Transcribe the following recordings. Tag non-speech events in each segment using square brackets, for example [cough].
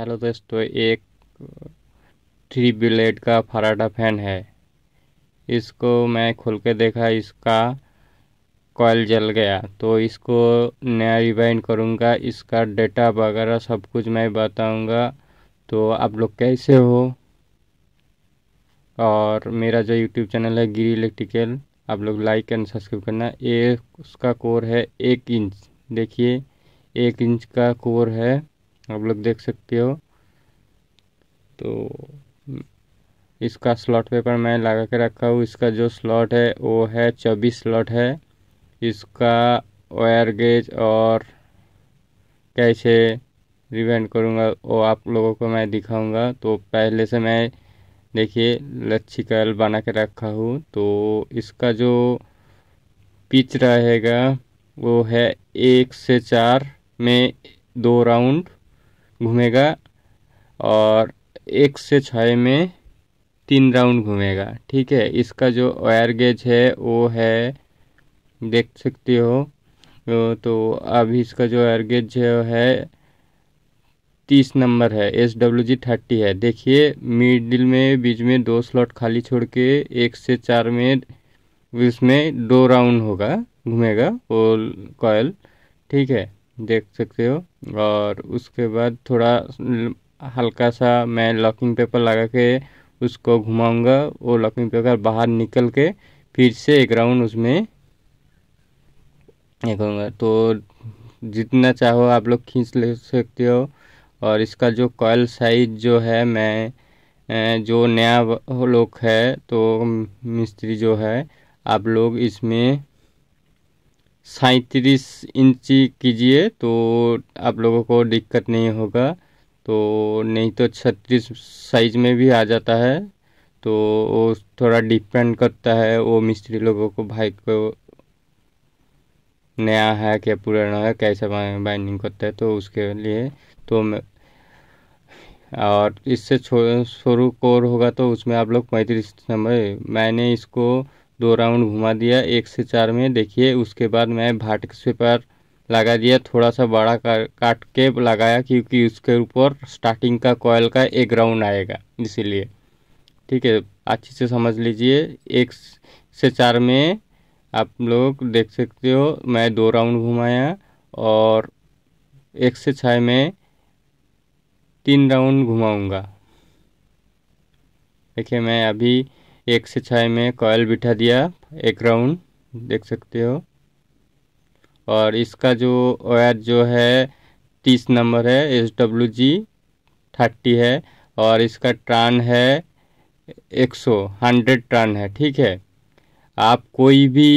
hello दोस्तों एक three blade का फराटा फैन है इसको मैं खोल के देखा इसका कॉयल जल गया तो इसको नया रिवाइंड करूँगा इसका डेटा वगैरह सब कुछ मैं बताऊँगा तो आप लोग कैसे हो और मेरा जो यूट्यूब चैनल है गिरी इलेक्ट्रिकल आप लोग लाइक एंड सब्सक्राइब करना एक उसका कोर है एक इंच देखिए एक इंच का कोर है आप लोग देख सकते हो तो इसका स्लॉट पेपर मैं लगा के रखा हूँ इसका जो स्लॉट है वो है चौबीस स्लॉट है इसका वायर गेज और कैसे रिवेंट करूँगा वो आप लोगों को मैं दिखाऊंगा तो पहले से मैं देखिए लच्छी कल बना के रखा हूँ तो इसका जो पिच रहेगा वो है एक से चार में दो राउंड घूमेगा और एक से छ में तीन राउंड घूमेगा ठीक है इसका जो वायर गेज है वो है देख सकते हो तो, तो अभी इसका जो वायर गेज है तीस नंबर है एस डब्ल्यू जी थर्टी है देखिए मिडिल में बीच में दो स्लॉट खाली छोड़ के एक से चार में उसमें दो राउंड होगा घूमेगा वो कॉयल ठीक है देख सकते हो और उसके बाद थोड़ा हल्का सा मैं लॉकिंग पेपर लगा के उसको घुमाऊंगा वो लॉकिंग पेपर बाहर निकल के फिर से एक राउंड उसमें देखूँगा तो जितना चाहो आप लोग खींच ले सकते हो और इसका जो कॉयल साइज जो है मैं जो नया लोग है तो मिस्त्री जो है आप लोग इसमें सैंतीस इंची कीजिए तो आप लोगों को दिक्कत नहीं होगा तो नहीं तो छत्तीस साइज में भी आ जाता है तो वो थोड़ा डिपेंड करता है वो मिस्त्री लोगों को भाई को नया है क्या पुराना है कैसा बाइंडिंग करता है तो उसके लिए तो और इससे शुरू कोर होगा तो उसमें आप लोग पैंतीस नंबर मैंने इसको दो राउंड घुमा दिया एक से चार में देखिए उसके बाद मैं भाट से पर लगा दिया थोड़ा सा बड़ा का, काट के लगाया क्योंकि उसके ऊपर स्टार्टिंग का कॉयल का एक राउंड आएगा इसीलिए ठीक है अच्छे से समझ लीजिए एक से चार में आप लोग देख सकते हो मैं दो राउंड घुमाया और एक से छः में तीन राउंड घुमाऊंगा देखिए मैं अभी एक से छः में कॉयल बिठा दिया एक राउंड देख सकते हो और इसका जो वायर जो है तीस नंबर है एस डब्ल्यू जी थर्टी है और इसका ट्रान है एक सौ हंड्रेड ट्रान है ठीक है आप कोई भी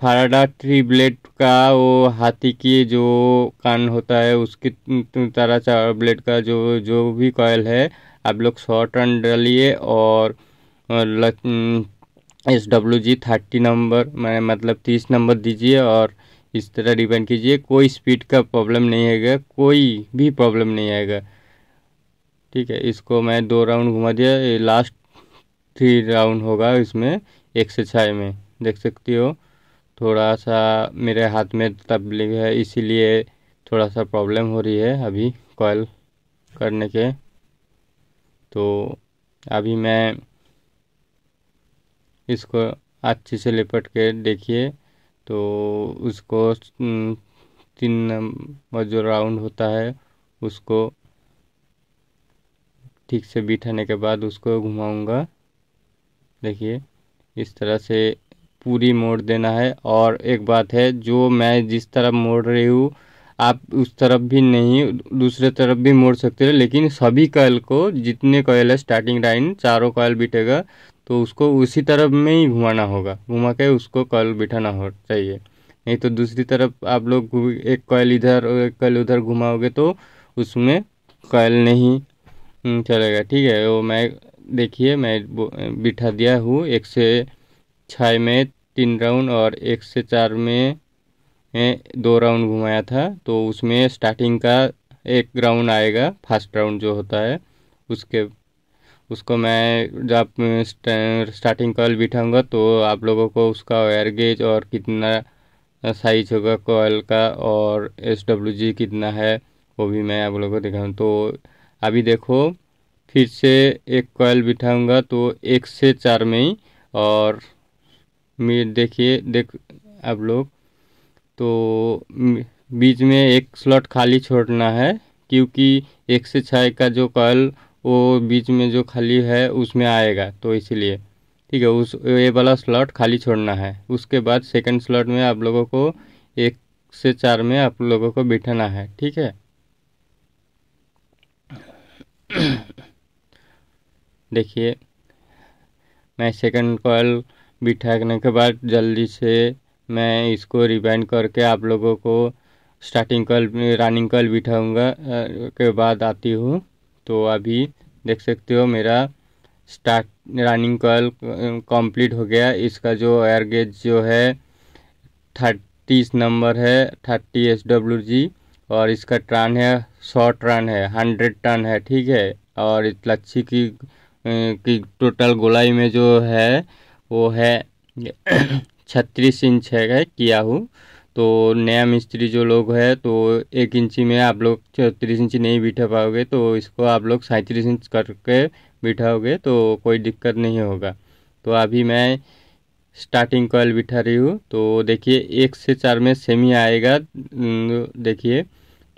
फाराडा थ्री ब्लेड का वो हाथी की जो कान होता है उसकी तरह चार ब्लेड का जो जो भी कॉयल है आप लोग शॉर्ट रन डालिए और S W G thirty number मैं मतलब तीस नंबर दीजिए और इस तरह डिपेंड कीजिए कोई स्पीड का प्रॉब्लम नहीं आएगा कोई भी प्रॉब्लम नहीं आएगा ठीक है इसको मैं दो राउंड घुमा दिया ये लास्ट थ्री राउंड होगा इसमें एक से छः में देख सकती हो थोड़ा सा मेरे हाथ में तबलीग है इसीलिए थोड़ा सा प्रॉब्लम हो रही है अभी कॉल करने के तो अभी मैं इसको अच्छे से लिपट के देखिए तो उसको तीन नंबर जो राउंड होता है उसको ठीक से बिठाने के बाद उसको घुमाऊंगा देखिए इस तरह से पूरी मोड़ देना है और एक बात है जो मैं जिस तरफ मोड़ रही हूँ आप उस तरफ भी नहीं दूसरे तरफ भी मोड़ सकते हैं लेकिन सभी कॉयल को जितने कॉयल है स्टार्टिंग लाइन चारों कॉयल बिठेगा तो उसको उसी तरफ में ही घुमाना होगा घुमा के उसको कॉल बिठाना हो चाहिए नहीं तो दूसरी तरफ आप लोग एक कॉल इधर और एक कॉल उधर घुमाओगे तो उसमें कॉल नहीं हम्म, चलेगा ठीक है वो मैं देखिए मैं बिठा दिया हूँ एक से छः में तीन राउंड और एक से चार में दो राउंड घुमाया था तो उसमें स्टार्टिंग का एक राउंड आएगा फर्स्ट राउंड जो होता है उसके उसको मैं जब स्टार्टिंग कॉल बिठाऊँगा तो आप लोगों को उसका वायर गेज और कितना साइज होगा कॉल का और एस डब्ल्यू जी कितना है वो भी मैं आप लोगों को दिखाऊँ तो अभी देखो फिर से एक कॉल बिठाऊँगा तो एक से चार में ही और देखिए देख आप लोग तो बीच में एक स्लॉट खाली छोड़ना है क्योंकि एक से छः का जो कॉल वो बीच में जो खाली है उसमें आएगा तो इसीलिए ठीक है उस ये वाला स्लॉट खाली छोड़ना है उसके बाद सेकंड स्लॉट में आप लोगों को एक से चार में आप लोगों को बिठाना है ठीक है [coughs] देखिए मैं सेकंड कॉल बिठाने के बाद जल्दी से मैं इसको रिबाइंड करके आप लोगों को स्टार्टिंग कॉल रनिंग कॉल बिठाऊंगा के बाद आती हूँ तो अभी देख सकते हो मेरा स्टार्ट रनिंग कॉल कंप्लीट हो गया इसका जो एयर गेज जो है थर्टीस नंबर है थर्टी एस डब्ल्यू जी और इसका ट्रन है सौ रन है हंड्रेड टन है ठीक है और लच्छी की की टोटल गोलाई में जो है वो है [coughs] छत्तीस इंच है किया हूँ तो नया मिस्त्री जो लोग है तो एक इंची में आप लोग छत्तीस इंची नहीं बिठा पाओगे तो इसको आप लोग सैंतीस इंच करके बिठाओगे तो कोई दिक्कत नहीं होगा तो अभी मैं स्टार्टिंग कॉल बिठा रही हूँ तो देखिए एक से चार में सेम ही आएगा देखिए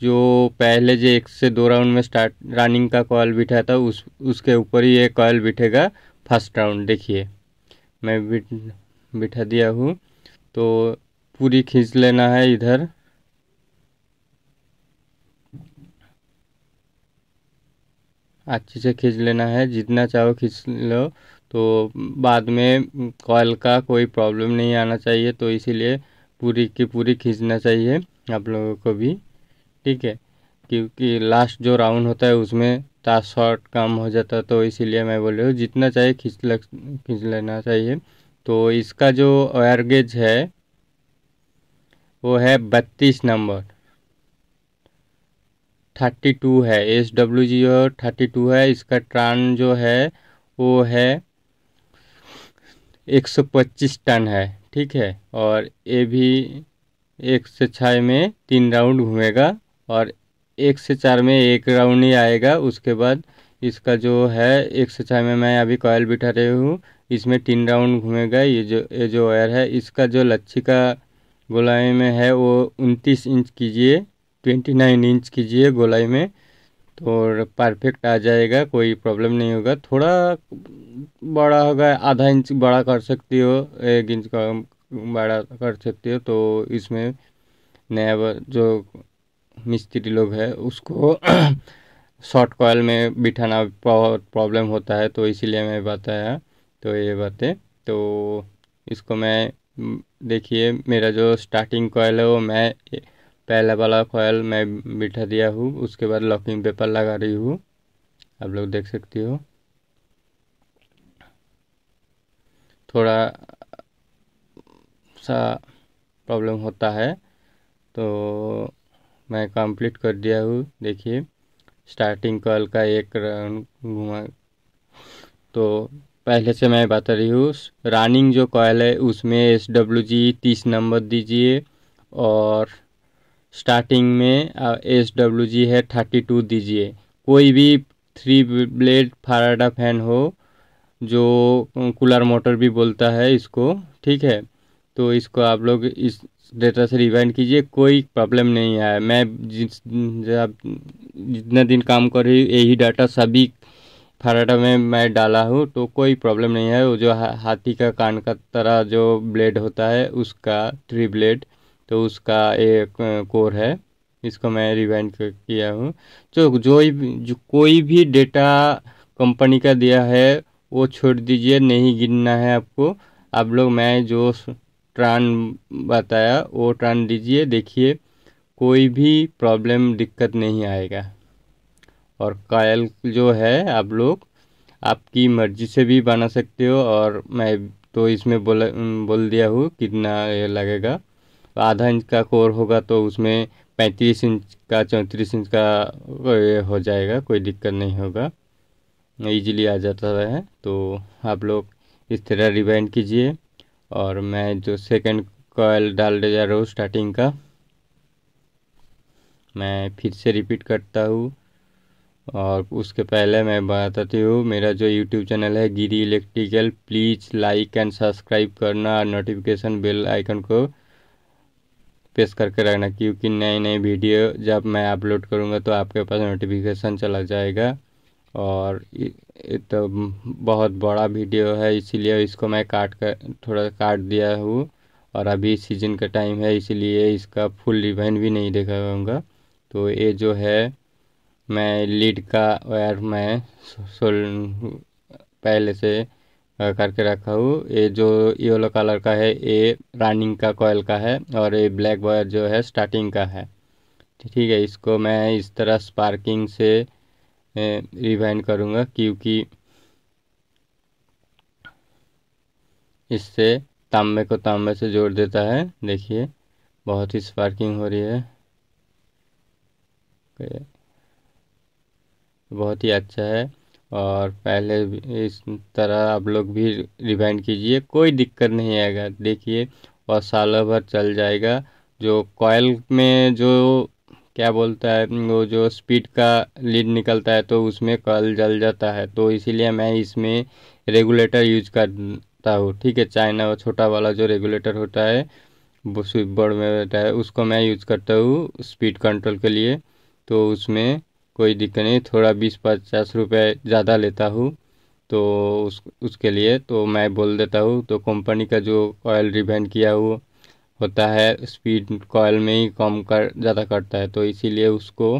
जो पहले जो एक से दो राउंड में स्टार्ट रनिंग का कॉल बिठा था उस उसके ऊपर ही एक कॉल बिठेगा फर्स्ट राउंड देखिए मैं बिठा दिया हूँ तो पूरी खींच लेना है इधर अच्छे से खींच लेना है जितना चाहो खींच लो तो बाद में कॉल का कोई प्रॉब्लम नहीं आना चाहिए तो इसीलिए पूरी की पूरी खींचना चाहिए आप लोगों को भी ठीक है क्योंकि लास्ट जो राउंड होता है उसमें तार शॉर्ट कम हो जाता है तो इसीलिए मैं बोल रही हूँ जितना चाहिए खींच लग खींच लेना चाहिए तो इसका जो वायर गेज है वो है बत्तीस नंबर थर्टी टू है एस डब्ल्यू जी और थर्टी टू है इसका ट्रान जो है वो है एक सौ पच्चीस टन है ठीक है और ये भी एक से छः में तीन राउंड घूमेगा और एक से चार में एक राउंड ही आएगा उसके बाद इसका जो है एक से छः में मैं अभी कॉयल बिठा रही हूँ इसमें तीन राउंड घूमेगा ये जो ये जो वायर है इसका जो लच्छी का गोलाई में है वो उनतीस इंच कीजिए ट्वेंटी नाइन इंच कीजिए गोलाई में तो परफेक्ट आ जाएगा कोई प्रॉब्लम नहीं होगा थोड़ा बड़ा होगा आधा इंच बड़ा कर सकती हो एक इंच का बड़ा कर सकती हो तो इसमें नया जो मिस्त्री लोग है उसको शॉर्ट [clears throat] कॉयल में बिठाना बहुत प्रॉब्लम होता है तो इसीलिए मैं बताया तो ये बातें तो इसको मैं देखिए मेरा जो स्टार्टिंग कॉयल है वो मैं पहला वाला कॉयल मैं बिठा दिया हूँ उसके बाद लॉकिंग पेपर लगा रही हूँ आप लोग देख सकती हो थोड़ा सा प्रॉब्लम होता है तो मैं कंप्लीट कर दिया हूँ देखिए स्टार्टिंग कॉल का एक राउंड घुमा तो पहले से मैं बता रही हूँ रनिंग जो कॉयल है उसमें एस डब्ल्यू जी तीस नंबर दीजिए और स्टार्टिंग में एस डब्ल्यू जी है थर्टी टू दीजिए कोई भी थ्री ब्लेड फाराडा फैन हो जो कूलर मोटर भी बोलता है इसको ठीक है तो इसको आप लोग इस डेटा से रिवाइंड कीजिए कोई प्रॉब्लम नहीं है मैं जिस जितना दिन काम कर रही हूँ यही डाटा सभी फराटा में मैं डाला हूँ तो कोई प्रॉब्लम नहीं है वो जो हाथी का कान का तरह जो ब्लेड होता है उसका थ्री ब्लेड तो उसका एक कोर है इसको मैं रिवाइंड किया हूँ जो जो, जो कोई भी डेटा कंपनी का दिया है वो छोड़ दीजिए नहीं गिनना है आपको आप लोग मैं जो ट्रान बताया वो ट्रान दीजिए देखिए कोई भी प्रॉब्लम दिक्कत नहीं आएगा और कायल जो है आप लोग आपकी मर्जी से भी बना सकते हो और मैं तो इसमें बोला बोल दिया हूँ कितना ये लगेगा आधा इंच का कोर होगा तो उसमें पैंतीस इंच का चौंतीस इंच का हो जाएगा कोई दिक्कत नहीं होगा इजीली आ जाता है तो आप लोग इस तरह रिबाइंड कीजिए और मैं जो सेकंड कॉयल डालने जा रहा हूँ स्टार्टिंग का मैं फिर से रिपीट करता हूँ और उसके पहले मैं बताती हूँ मेरा जो यूट्यूब चैनल है Giri electrical please like and subscribe करना और नोटिफिकेशन बेल आइकन को प्रेस करके रखना क्योंकि नए नए वीडियो जब मैं अपलोड करूँगा तो आपके पास नोटिफिकेशन चला जाएगा और तो बहुत बड़ा वीडियो है इसीलिए इसको मैं काट कर थोड़ा काट दिया हूँ और अभी सीजन का टाइम है इसीलिए इसका फुल रिवाइन भी नहीं देखा होगा तो ये जो है मैं लीड का वायर मैं सोल पहले से करके रखा हूँ ये जो येलो कलर का है ये रनिंग का कोयल का है और ये ब्लैक वायर जो है स्टार्टिंग का है ठीक है इसको मैं इस तरह स्पार्किंग से रिवाइंड करूँगा क्योंकि इससे तांबे को तांबे से जोड़ देता है देखिए बहुत ही स्पार्किंग हो रही है बहुत ही अच्छा है और पहले इस तरह आप लोग भी रिवाइंड कीजिए कोई दिक्कत नहीं आएगा देखिए और सालों भर चल जाएगा जो कॉयल में जो क्या बोलता है वो जो स्पीड का लीड निकलता है तो उसमें कॉयल जल जाता है तो इसीलिए मैं इसमें रेगुलेटर यूज करता हूँ ठीक है चाइना वो छोटा वाला जो रेगुलेटर होता है वो स्विच बोर्ड में रहता है उसको मैं यूज करता हूँ स्पीड कंट्रोल के लिए तो उसमें कोई दिक्कत नहीं थोड़ा बीस पचास रुपये ज़्यादा लेता हूँ तो उस उसके लिए तो मैं बोल देता हूँ तो कंपनी का जो ऑयल रिफाइन किया हुआ होता है स्पीड कॉयल में ही कम कर ज़्यादा करता है तो इसीलिए उसको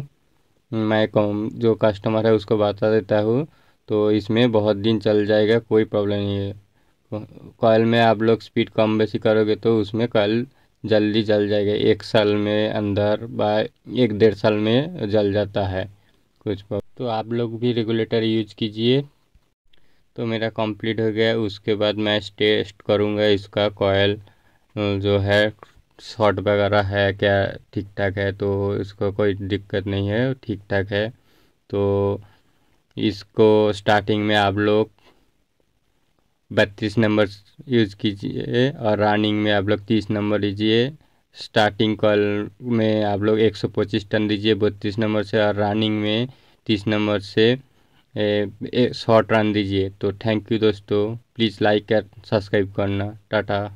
मैं कम जो कस्टमर है उसको बता देता हूँ तो इसमें बहुत दिन चल जाएगा कोई प्रॉब्लम नहीं है कॉयल में आप लोग स्पीड कम बेसी करोगे तो उसमें कॉयल जल्दी जल जाएगा एक साल में अंदर बा एक डेढ़ साल में जल जाता है कुछ तो आप लोग भी रेगुलेटर यूज कीजिए तो मेरा कंप्लीट हो गया उसके बाद मैं टेस्ट करूँगा इसका कॉयल जो है शॉर्ट वगैरह है क्या ठीक ठाक है तो इसको कोई दिक्कत नहीं है ठीक ठाक है तो इसको स्टार्टिंग में आप लोग बत्तीस नंबर यूज़ कीजिए और रनिंग में आप लोग तीस नंबर लीजिए स्टार्टिंग कॉल में आप लोग 125 टन दीजिए बत्तीस नंबर से और रनिंग में तीस नंबर से शॉर्ट रन दीजिए तो थैंक यू दोस्तों प्लीज़ लाइक कर सब्सक्राइब करना टाटा